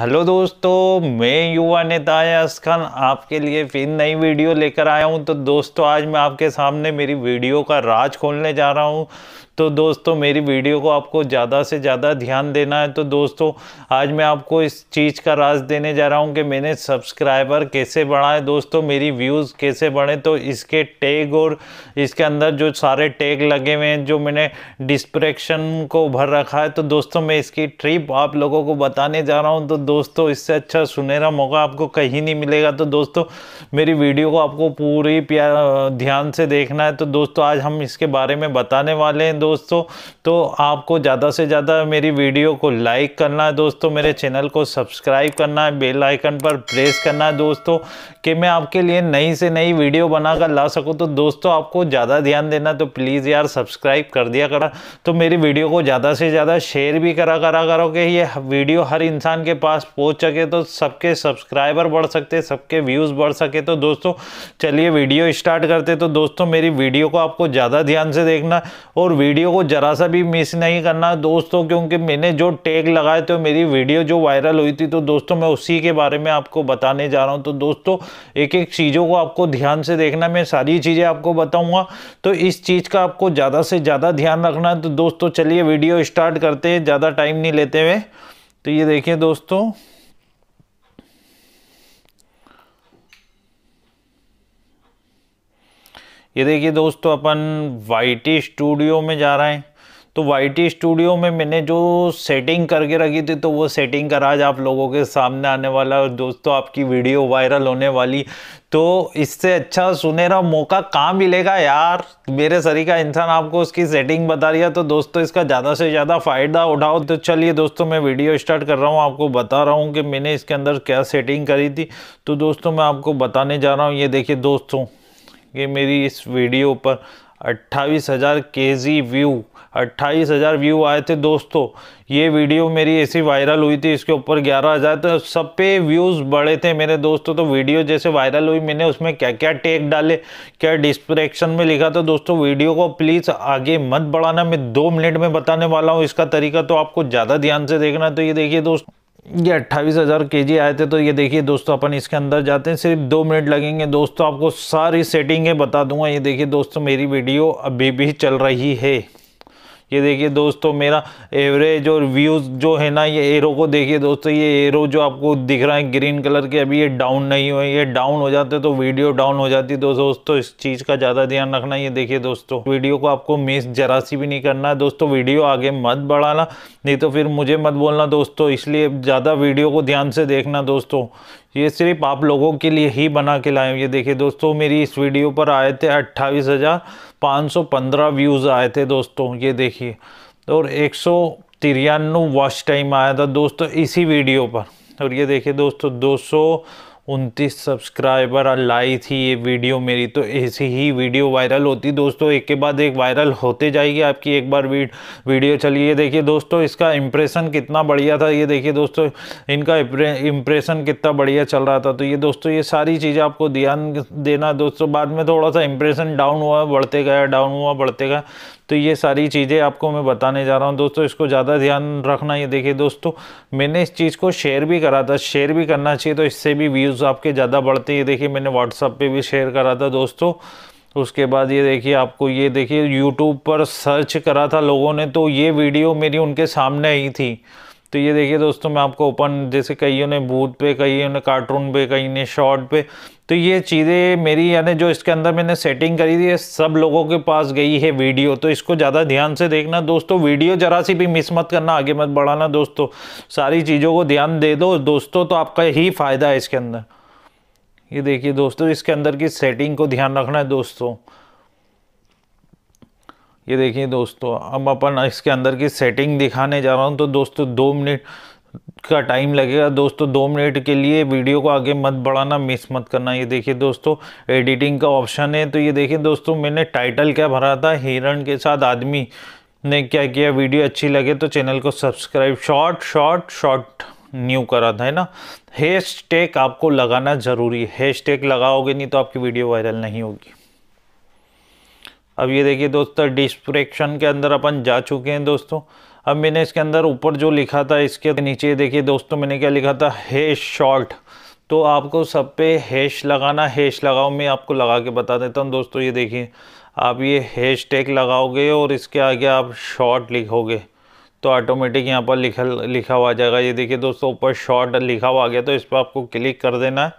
hello दोस्तों मैं युवा नेता है खान आपके लिए फिर नई वीडियो लेकर आया हूं तो दोस्तों आज मैं आपके सामने मेरी वीडियो का राज खोलने जा रहा हूं तो दोस्तों मेरी वीडियो को आपको ज़्यादा से ज़्यादा ध्यान देना है तो दोस्तों आज मैं आपको इस चीज़ का राज देने जा रहा हूँ कि मैंने सब्सक्राइबर कैसे बढ़ाए दोस्तों मेरी व्यूज़ कैसे बढ़े तो इसके टैग और इसके अंदर जो सारे टैग लगे हुए हैं जो मैंने डिस्प्रेक्शन को भर रखा है तो दोस्तों मैं इसकी ट्रिप आप लोगों को बताने जा रहा हूँ तो दोस्तों इससे अच्छा सुनहरा मौका आपको कहीं नहीं मिलेगा तो दोस्तों मेरी वीडियो को आपको पूरी ध्यान से देखना है तो दोस्तों आज हम इसके बारे में बताने वाले हैं दोस्तों तो आपको ज़्यादा से ज़्यादा मेरी वीडियो को लाइक करना है दोस्तों मेरे चैनल को सब्सक्राइब करना है बेल आइकन पर प्रेस करना है दोस्तों कि मैं आपके लिए नई से नई वीडियो बनाकर ला सकूँ तो दोस्तों आपको ज़्यादा ध्यान देना तो प्लीज़ यार सब्सक्राइब कर दिया करा तो मेरी वीडियो को ज़्यादा से ज़्यादा शेयर भी करा करा करो कि ये वीडियो हर इंसान के पास पहुँच सके तो सबके सब्सक्राइबर बढ़ सकते सबके व्यूज़ बढ़ सके तो दोस्तों चलिए वीडियो स्टार्ट करते तो दोस्तों मेरी वीडियो को आपको ज़्यादा ध्यान से देखना और वीडियो वीडियो को ज़रा सा भी मिस नहीं करना दोस्तों क्योंकि मैंने जो टैग लगाए थे मेरी वीडियो जो वायरल हुई थी तो दोस्तों मैं उसी के बारे में आपको बताने जा रहा हूँ तो दोस्तों एक एक चीज़ों को आपको ध्यान से देखना मैं सारी चीज़ें आपको बताऊँगा तो इस चीज़ का आपको ज़्यादा से ज़्यादा ध्यान रखना है तो दोस्तों चलिए वीडियो स्टार्ट करते हैं ज़्यादा टाइम नहीं लेते हुए तो ये देखिए दोस्तों ये देखिए दोस्तों अपन वाई स्टूडियो में जा रहे हैं तो वाई स्टूडियो में मैंने जो सेटिंग करके रखी थी तो वो सेटिंग का आज आप लोगों के सामने आने वाला और दोस्तों आपकी वीडियो वायरल होने वाली तो इससे अच्छा सुनहरा मौका कहाँ मिलेगा यार मेरे सरी का इंसान आपको उसकी सेटिंग बता रही है तो दोस्तों इसका ज़्यादा से ज़्यादा फ़ायदा उठाओ तो चलिए दोस्तों मैं वीडियो स्टार्ट कर रहा हूँ आपको बता रहा हूँ कि मैंने इसके अंदर क्या सेटिंग करी थी तो दोस्तों मैं आपको बताने जा रहा हूँ ये देखिए दोस्तों ये मेरी इस वीडियो पर 28,000 के व्यू 28,000 व्यू आए थे दोस्तों ये वीडियो मेरी ऐसी वायरल हुई थी इसके ऊपर 11,000 तो सब पे व्यूज़ बढ़े थे मेरे दोस्तों तो वीडियो जैसे वायरल हुई मैंने उसमें क्या क्या टेक डाले क्या डिस्क्रिप्शन में लिखा था दोस्तों वीडियो को प्लीज़ आगे मत बढ़ाना मैं दो मिनट में बताने वाला हूँ इसका तरीका तो आपको ज़्यादा ध्यान से देखना तो ये देखिए दोस्तों ये अट्ठाईस हज़ार के जी आए थे तो ये देखिए दोस्तों अपन इसके अंदर जाते हैं सिर्फ दो मिनट लगेंगे दोस्तों आपको सारी सेटिंगें बता दूंगा ये देखिए दोस्तों मेरी वीडियो अभी भी चल रही है ये देखिए दोस्तों मेरा एवरेज और व्यूज़ जो है ना ये एरो को देखिए दोस्तों ये एरो जो आपको दिख रहा है ग्रीन कलर के अभी ये डाउन नहीं हुए ये डाउन हो जाते तो वीडियो डाउन हो जाती तो दोस्तों इस चीज़ का ज़्यादा ध्यान रखना ये देखिए दोस्तों वीडियो को आपको मिस जरा सी भी नहीं करना है दोस्तों वीडियो आगे मत बढ़ाना नहीं तो फिर मुझे मत बोलना दोस्तों इसलिए ज़्यादा वीडियो को ध्यान से देखना दोस्तों ये सिर्फ आप लोगों के लिए ही बना के लाए ये देखिए दोस्तों मेरी इस वीडियो पर आए थे अट्ठाईस हज़ार पाँच सौ पंद्रह व्यूज़ आए थे दोस्तों ये देखिए और एक सौ तिरानवे वॉच टाइम आया था दोस्तों इसी वीडियो पर और ये देखिए दोस्तों दो सौ उनतीस सब्सक्राइबर लाई थी ये वीडियो मेरी तो ऐसी ही वीडियो वायरल होती दोस्तों एक के बाद एक वायरल होते जाएगी आपकी एक बार वीडियो चली ये देखिए दोस्तों इसका इम्प्रेशन कितना बढ़िया था ये देखिए दोस्तों इनका इम्प्रेशन कितना बढ़िया चल रहा था तो ये दोस्तों ये सारी चीज़ें आपको ध्यान देना दोस्तों बाद में थोड़ा सा इम्प्रेशन डाउन हुआ बढ़ते गया डाउन हुआ बढ़ते गया तो ये सारी चीज़ें आपको मैं बताने जा रहा हूँ दोस्तों इसको ज़्यादा ध्यान रखना ये देखिए दोस्तों मैंने इस चीज़ को शेयर भी करा था शेयर भी करना चाहिए तो इससे भी व्यूज़ व्यूज़ आपके ज़्यादा बढ़ते हैं देखिए मैंने व्हाट्सअप पे भी शेयर करा था दोस्तों उसके बाद ये देखिए आपको ये देखिए यूट्यूब पर सर्च करा था लोगों ने तो ये वीडियो मेरी उनके सामने आई थी तो ये देखिए दोस्तों मैं आपको ओपन जैसे कईयों ने बूथ पे कईयों ने कार्टून पे कहीं ने शॉर्ट पे तो ये चीज़ें मेरी यानी जो इसके अंदर मैंने सेटिंग करी थी सब लोगों के पास गई है वीडियो तो इसको ज़्यादा ध्यान से देखना दोस्तों वीडियो जरा सी भी मिस मत करना आगे मत बढ़ाना दोस्तों सारी चीज़ों को ध्यान दे दो दोस्तों तो आपका ही फ़ायदा है इसके अंदर ये देखिए दोस्तों इसके अंदर की सेटिंग को ध्यान रखना है दोस्तों ये देखिए दोस्तों अब अपन इसके अंदर की सेटिंग दिखाने जा रहा हूँ तो दोस्तों दो मिनट का टाइम लगेगा दोस्तों दो मिनट के लिए वीडियो को आगे मत बढ़ाना मिस मत करना ये देखिए दोस्तों एडिटिंग का ऑप्शन है तो ये देखिए दोस्तों मैंने टाइटल क्या भरा था हिरण के साथ आदमी ने क्या किया वीडियो अच्छी लगे तो चैनल को subscribe short short short new करा था है ना हैश टैग आपको लगाना ज़रूरी है हैश टैग लगाओगे नहीं तो आपकी वीडियो वायरल नहीं होगी अब ये देखिए दोस्तों डिस्प्रेक्शन के अंदर अपन जा चुके हैं दोस्तों अब मैंने इसके अंदर ऊपर जो लिखा था इसके नीचे देखिए दोस्तों मैंने क्या लिखा था हैश शॉर्ट तो आपको सब पे हैश लगाना हैश लगाओ मैं आपको लगा के बता देता हूँ दोस्तों ये देखिए आप ये हैश टैग लगाओगे और इसके आगे आप शॉर्ट लिखोगे तो ऑटोमेटिक यहाँ पर लिखा लिखा हुआ आ जाएगा ये देखिए दोस्तों ऊपर शॉर्ट लिखा हुआ आ गया तो इस पर आपको क्लिक कर देना है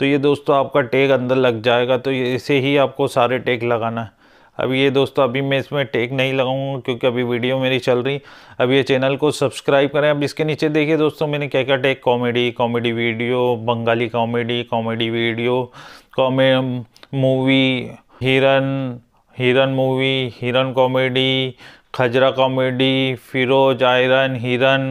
तो ये दोस्तों आपका टैग अंदर लग जाएगा तो इसे ही आपको सारे टैग लगाना है अब ये दोस्तों अभी मैं इसमें टेक नहीं लगाऊंगा क्योंकि अभी वीडियो मेरी चल रही अब ये चैनल को सब्सक्राइब करें अब इसके नीचे देखिए दोस्तों मैंने क्या क्या tech comedy comedy video Bengali comedy comedy video कॉमे movie Hiran Hiran movie Hiran comedy खजरा कॉमेडी फिरोज आयरन हिरन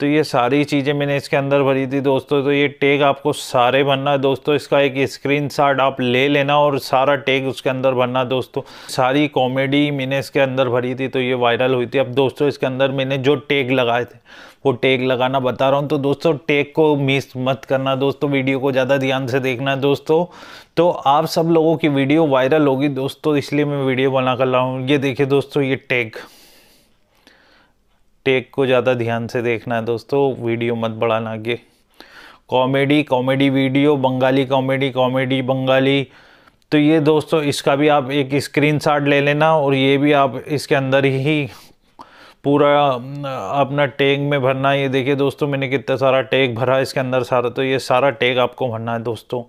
तो ये सारी चीज़ें मैंने इसके अंदर भरी थी दोस्तों तो ये टैग आपको सारे भरना है दोस्तों इसका एक स्क्रीन शॉट आप ले लेना और सारा टैग उसके अंदर भरना दोस्तों सारी कॉमेडी मैंने इसके अंदर भरी थी तो ये वायरल हुई थी अब दोस्तों इसके अंदर मैंने जो टैग लगाए थे वो टैग लगाना बता रहा हूँ तो दोस्तों टैग को मिस मत करना दोस्तों वीडियो को ज़्यादा ध्यान से देखना दोस्तों तो आप सब लोगों की वीडियो वायरल होगी दोस्तों इसलिए मैं वीडियो बना कर रहा हूँ ये देखिए दोस्तों ये टैग टेक को ज़्यादा ध्यान से देखना है दोस्तों वीडियो मत बढ़ाना आगे comedy comedy video Bengali comedy comedy Bengali तो ये दोस्तों इसका भी आप एक स्क्रीन ले लेना और ये भी आप इसके अंदर ही पूरा अपना टैग में भरना है ये देखिए दोस्तों मैंने कितना सारा टैग भरा इसके अंदर सारा तो ये सारा टैग आपको भरना है दोस्तों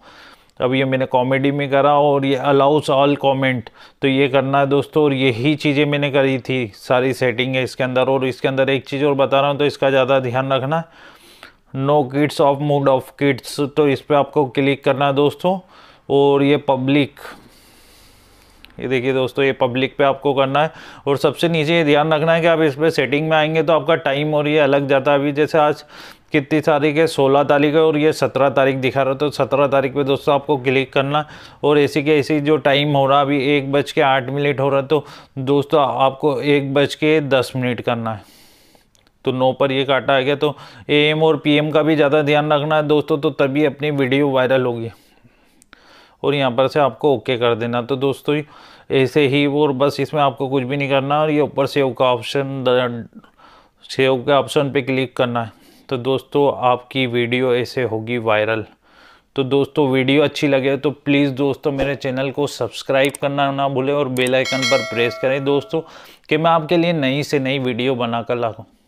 अब ये मैंने कॉमेडी में करा और ये अलाउस ऑल कमेंट तो ये करना है दोस्तों और यही चीज़ें मैंने करी थी सारी सेटिंग है इसके अंदर और इसके अंदर एक चीज़ और बता रहा हूँ तो इसका ज़्यादा ध्यान रखना no kids off mood off kids तो इस पर आपको क्लिक करना है दोस्तों और ये पब्लिक ये देखिए दोस्तों ये पब्लिक पे आपको करना है और सबसे नीचे ये ध्यान रखना है कि आप इस पर सेटिंग में आएंगे तो आपका टाइम और ये अलग जाता है अभी जैसे आज कितनी तारीख है सोलह तारीख है और ये सत्रह तारीख दिखा रहा है तो सत्रह तारीख पे दोस्तों आपको क्लिक करना और ऐसी के ऐसी जो टाइम हो रहा अभी एक बज के आठ मिनट हो रहा तो दोस्तों आपको एक बज के दस मिनट करना है तो नो पर ये काटा आ गया तो एम और पीएम का भी ज़्यादा ध्यान रखना है दोस्तों तो तभी अपनी वीडियो वायरल होगी और यहाँ पर से आपको ओके कर देना तो दोस्तों ऐसे ही और बस इसमें आपको कुछ भी नहीं करना और ये ऊपर सेव का ऑप्शन सेव के ऑप्शन पे क्लिक करना है तो दोस्तों आपकी वीडियो ऐसे होगी वायरल तो दोस्तों वीडियो अच्छी लगे तो प्लीज़ दोस्तों मेरे चैनल को सब्सक्राइब करना ना भूलें और बेल आइकन पर प्रेस करें दोस्तों कि मैं आपके लिए नई से नई वीडियो बनाकर लाऊं लाऊँ